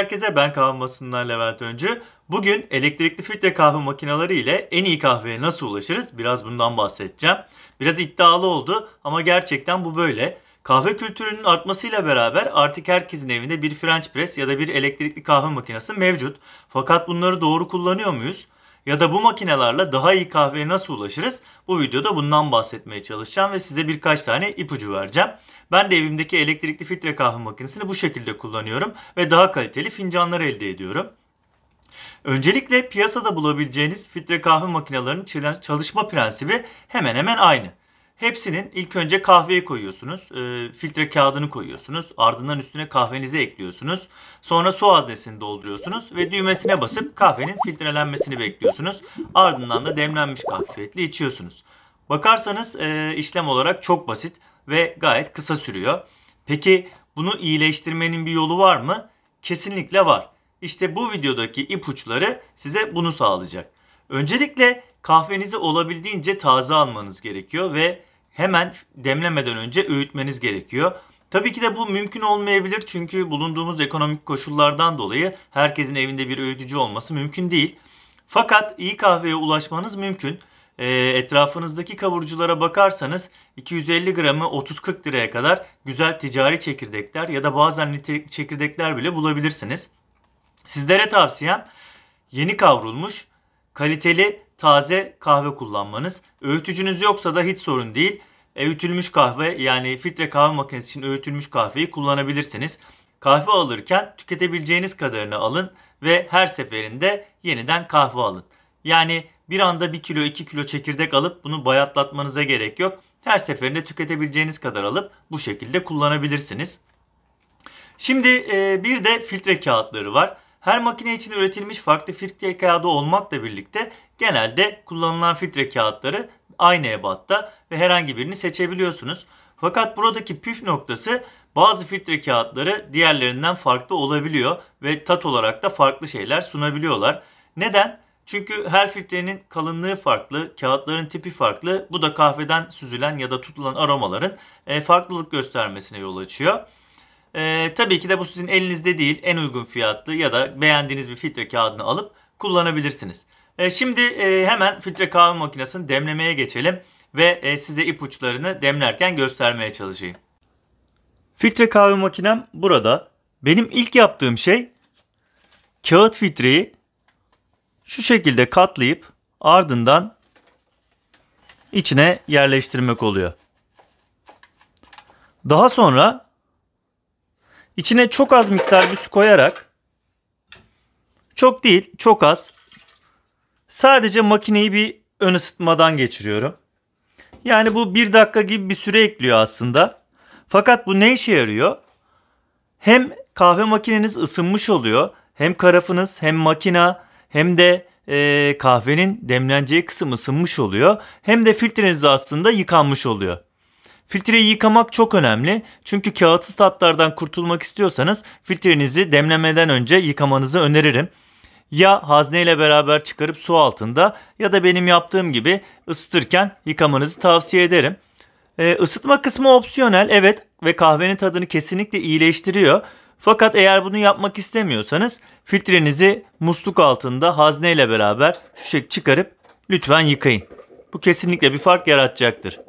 herkese ben kahve masasından Levent Öncü. Bugün elektrikli filtre kahve makineleri ile en iyi kahveye nasıl ulaşırız biraz bundan bahsedeceğim. Biraz iddialı oldu ama gerçekten bu böyle. Kahve kültürünün artmasıyla beraber artık herkesin evinde bir French press ya da bir elektrikli kahve makinesi mevcut. Fakat bunları doğru kullanıyor muyuz? ya da bu makinelerle daha iyi kahveye nasıl ulaşırız? Bu videoda bundan bahsetmeye çalışacağım ve size birkaç tane ipucu vereceğim. Ben de evimdeki elektrikli filtre kahve makinesini bu şekilde kullanıyorum ve daha kaliteli fincanlar elde ediyorum. Öncelikle piyasada bulabileceğiniz filtre kahve makinelerinin çalışma prensibi hemen hemen aynı. Hepsinin ilk önce kahveyi koyuyorsunuz. E, filtre kağıdını koyuyorsunuz. Ardından üstüne kahvenizi ekliyorsunuz. Sonra su haznesini dolduruyorsunuz ve düğmesine basıp kahvenin filtrelenmesini bekliyorsunuz. Ardından da demlenmiş kahve fiyatlı içiyorsunuz. Bakarsanız e, işlem olarak çok basit ve gayet kısa sürüyor. Peki bunu iyileştirmenin bir yolu var mı? Kesinlikle var. İşte bu videodaki ipuçları size bunu sağlayacak. Öncelikle kahvenizi olabildiğince taze almanız gerekiyor ve hemen demlemeden önce öğütmeniz gerekiyor. Tabii ki de bu mümkün olmayabilir çünkü bulunduğumuz ekonomik koşullardan dolayı herkesin evinde bir öğütücü olması mümkün değil. Fakat iyi kahveye ulaşmanız mümkün. Ee, etrafınızdaki kavurculara bakarsanız 250 gramı 30-40 liraya kadar güzel ticari çekirdekler ya da bazen nitelikli çekirdekler bile bulabilirsiniz. Sizlere tavsiyem yeni kavrulmuş, kaliteli taze kahve kullanmanız. Öğütücünüz yoksa da hiç sorun değil. Öğütülmüş kahve yani filtre kahve makinesi için öğütülmüş kahveyi kullanabilirsiniz. Kahve alırken tüketebileceğiniz kadarını alın ve her seferinde yeniden kahve alın. Yani bir anda 1 kilo 2 kilo çekirdek alıp bunu bayatlatmanıza gerek yok. Her seferinde tüketebileceğiniz kadar alıp bu şekilde kullanabilirsiniz. Şimdi e, bir de filtre kağıtları var. Her makine için üretilmiş farklı filtre kağıdı olmakla birlikte Genelde kullanılan filtre kağıtları aynı ebatta ve herhangi birini seçebiliyorsunuz. Fakat buradaki püf noktası bazı filtre kağıtları diğerlerinden farklı olabiliyor ve tat olarak da farklı şeyler sunabiliyorlar. Neden? Çünkü her filtrenin kalınlığı farklı, kağıtların tipi farklı. Bu da kahveden süzülen ya da tutulan aromaların e, farklılık göstermesine yol açıyor. Ee, tabii ki de bu sizin elinizde değil en uygun fiyatlı ya da beğendiğiniz bir filtre kağıdını alıp kullanabilirsiniz. E, şimdi e, hemen filtre kahve makinesini demlemeye geçelim ve e, size ipuçlarını demlerken göstermeye çalışayım. Filtre kahve makinem burada. Benim ilk yaptığım şey kağıt filtreyi şu şekilde katlayıp ardından içine yerleştirmek oluyor. Daha sonra içine çok az miktar bir su koyarak çok değil çok az Sadece makineyi bir ön ısıtmadan geçiriyorum. Yani bu bir dakika gibi bir süre ekliyor aslında. Fakat bu ne işe yarıyor? Hem kahve makineniz ısınmış oluyor. Hem karafınız hem makina hem de e, kahvenin demleneceği kısım ısınmış oluyor. Hem de filtreniz aslında yıkanmış oluyor. Filtreyi yıkamak çok önemli. Çünkü kağıtsız tatlardan kurtulmak istiyorsanız filtrenizi demlemeden önce yıkamanızı öneririm ya hazneyle beraber çıkarıp su altında ya da benim yaptığım gibi ısıtırken yıkamanızı tavsiye ederim. E, ısıtma kısmı opsiyonel evet ve kahvenin tadını kesinlikle iyileştiriyor. Fakat eğer bunu yapmak istemiyorsanız filtrenizi musluk altında hazneyle beraber şu şekilde çıkarıp lütfen yıkayın. Bu kesinlikle bir fark yaratacaktır.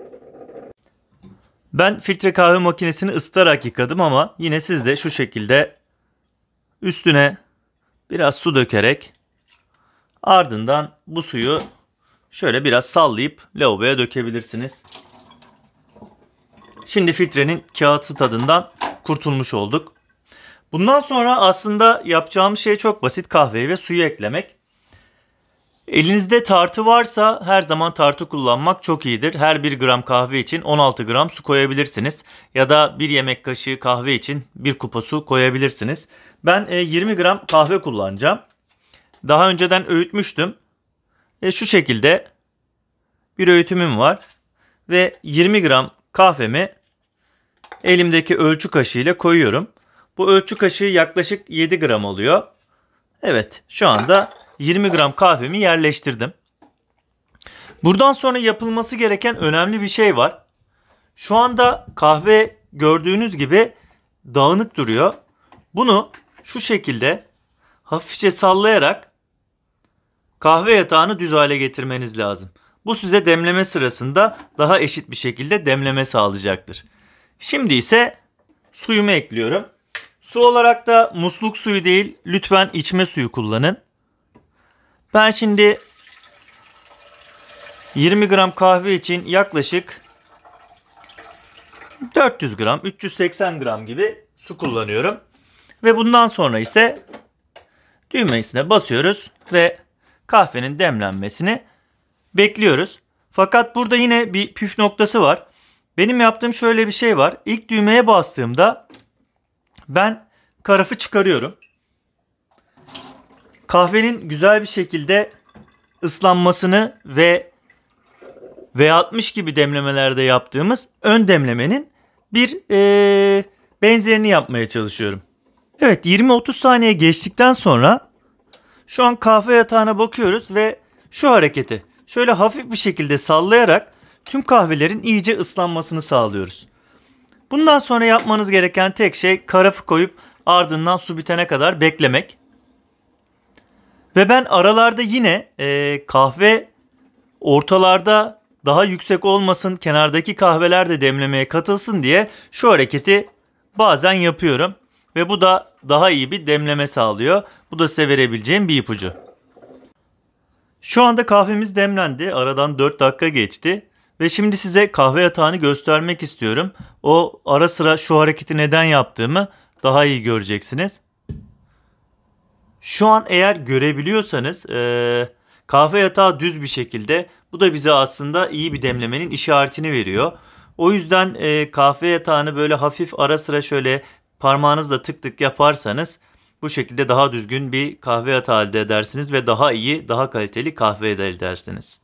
Ben filtre kahve makinesini ısıtarak yıkadım ama yine siz de şu şekilde üstüne biraz su dökerek ardından bu suyu şöyle biraz sallayıp lavaboya dökebilirsiniz. Şimdi filtrenin kağıtsı tadından kurtulmuş olduk. Bundan sonra aslında yapacağım şey çok basit kahveyi ve suyu eklemek. Elinizde tartı varsa her zaman tartı kullanmak çok iyidir. Her 1 gram kahve için 16 gram su koyabilirsiniz. Ya da 1 yemek kaşığı kahve için 1 kupa su koyabilirsiniz. Ben 20 e, gram kahve kullanacağım. Daha önceden öğütmüştüm. E şu şekilde bir öğütümüm var. Ve 20 gram kahvemi elimdeki ölçü kaşığıyla koyuyorum. Bu ölçü kaşığı yaklaşık 7 gram oluyor. Evet şu anda 20 gram kahvemi yerleştirdim. Buradan sonra yapılması gereken önemli bir şey var. Şu anda kahve gördüğünüz gibi dağınık duruyor. Bunu şu şekilde hafifçe sallayarak kahve yatağını düz hale getirmeniz lazım. Bu size demleme sırasında daha eşit bir şekilde demleme sağlayacaktır. Şimdi ise suyumu ekliyorum. Su olarak da musluk suyu değil lütfen içme suyu kullanın. Ben şimdi 20 gram kahve için yaklaşık 400 gram, 380 gram gibi su kullanıyorum. Ve bundan sonra ise düğmesine basıyoruz ve kahvenin demlenmesini bekliyoruz. Fakat burada yine bir püf noktası var. Benim yaptığım şöyle bir şey var. İlk düğmeye bastığımda ben karafı çıkarıyorum kahvenin güzel bir şekilde ıslanmasını ve V60 gibi demlemelerde yaptığımız ön demlemenin bir e, benzerini yapmaya çalışıyorum. Evet 20-30 saniye geçtikten sonra şu an kahve yatağına bakıyoruz ve şu hareketi şöyle hafif bir şekilde sallayarak tüm kahvelerin iyice ıslanmasını sağlıyoruz. Bundan sonra yapmanız gereken tek şey karafı koyup ardından su bitene kadar beklemek. Ve ben aralarda yine e, kahve ortalarda daha yüksek olmasın, kenardaki kahveler de demlemeye katılsın diye şu hareketi bazen yapıyorum. Ve bu da daha iyi bir demleme sağlıyor. Bu da size verebileceğim bir ipucu. Şu anda kahvemiz demlendi. Aradan 4 dakika geçti. Ve şimdi size kahve yatağını göstermek istiyorum. O ara sıra şu hareketi neden yaptığımı daha iyi göreceksiniz. Şu an eğer görebiliyorsanız e, kahve yatağı düz bir şekilde bu da bize aslında iyi bir demlemenin işaretini veriyor. O yüzden e, kahve yatağını böyle hafif ara sıra şöyle parmağınızla tık tık yaparsanız bu şekilde daha düzgün bir kahve yatağı elde edersiniz ve daha iyi, daha kaliteli kahve elde edersiniz.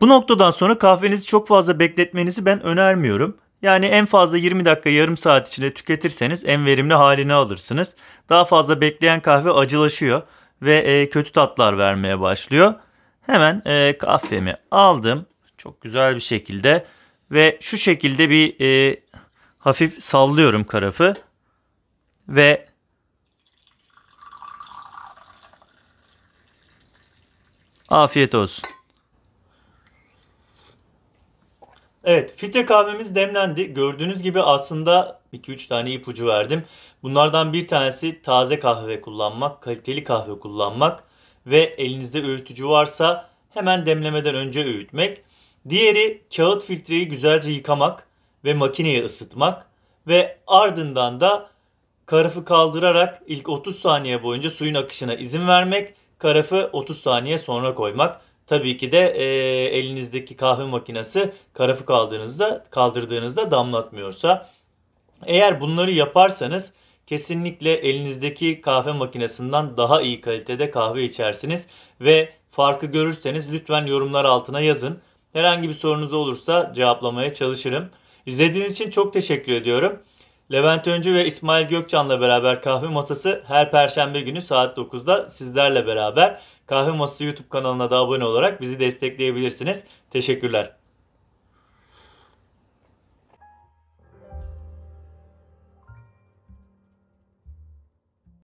Bu noktadan sonra kahvenizi çok fazla bekletmenizi ben önermiyorum. Yani en fazla 20 dakika yarım saat içinde tüketirseniz en verimli halini alırsınız. Daha fazla bekleyen kahve acılaşıyor ve e, kötü tatlar vermeye başlıyor. Hemen e, kahvemi aldım. Çok güzel bir şekilde ve şu şekilde bir e, hafif sallıyorum karafı ve afiyet olsun. Evet filtre kahvemiz demlendi. Gördüğünüz gibi aslında 2-3 tane ipucu verdim. Bunlardan bir tanesi taze kahve kullanmak, kaliteli kahve kullanmak ve elinizde öğütücü varsa hemen demlemeden önce öğütmek. Diğeri kağıt filtreyi güzelce yıkamak ve makineye ısıtmak ve ardından da karafı kaldırarak ilk 30 saniye boyunca suyun akışına izin vermek, karafı 30 saniye sonra koymak. Tabii ki de e, elinizdeki kahve makinesi karafı kaldırdığınızda, kaldırdığınızda damlatmıyorsa. Eğer bunları yaparsanız kesinlikle elinizdeki kahve makinesinden daha iyi kalitede kahve içersiniz ve farkı görürseniz lütfen yorumlar altına yazın. Herhangi bir sorunuz olursa cevaplamaya çalışırım. İzlediğiniz için çok teşekkür ediyorum. Levent Öncü ve İsmail Gökçan'la beraber kahve masası her perşembe günü saat 9'da sizlerle beraber. Kahve Masası YouTube kanalına da abone olarak bizi destekleyebilirsiniz. Teşekkürler.